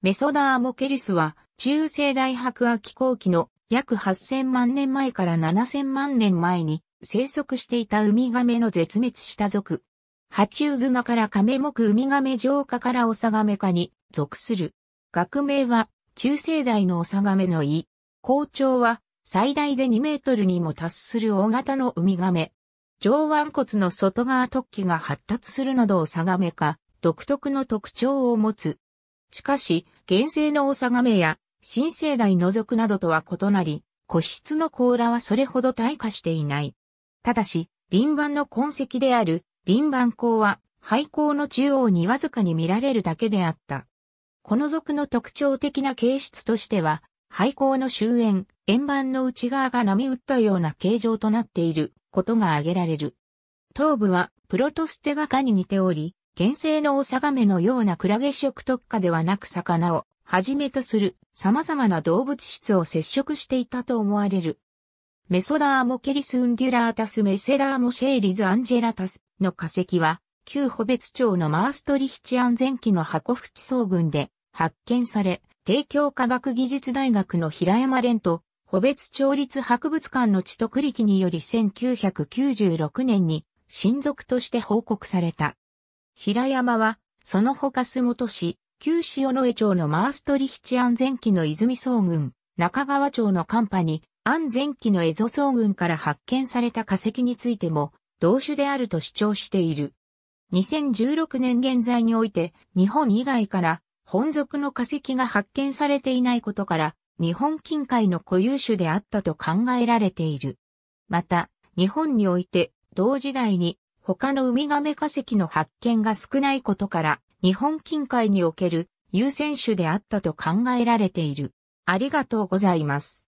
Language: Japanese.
メソダーモケリスは中世大白亜紀後期の約8000万年前から7000万年前に生息していたウミガメの絶滅した族。ハチウズナからカメ目ウミガメ浄化からオサガメ科に属する。学名は中世代のオサガメの胃。校長は最大で2メートルにも達する大型のウミガメ。上腕骨の外側突起が発達するなどオサガメ科独特の特徴を持つ。しかし、現世の納めや、新生代の族などとは異なり、個室の甲羅はそれほど退化していない。ただし、輪番の痕跡である、輪番甲は、廃校の中央にわずかに見られるだけであった。この族の特徴的な形質としては、廃校の終焉、円盤の内側が波打ったような形状となっていることが挙げられる。頭部はプロトステガ科に似ており、原生のオサガメのようなクラゲ食特化ではなく魚をはじめとする様々な動物質を接触していたと思われる。メソダーモケリス・ウンデュラータス・メセダーモシェーリズ・アンジェラタスの化石は、旧ホ別町のマーストリヒチアン前期の箱淵草群で発見され、帝京科学技術大学の平山蓮と、ホ別町立博物館の地徳力により1996年に親族として報告された。平山は、その他洲本市、旧塩野江町のマーストリヒチ安全期の泉総群、中川町のカンパに、安全期の江戸総群から発見された化石についても、同種であると主張している。2016年現在において、日本以外から本属の化石が発見されていないことから、日本近海の固有種であったと考えられている。また、日本において、同時代に他のウミガメ化石の発見が少ないことから、日本近海における優先種であったと考えられている。ありがとうございます。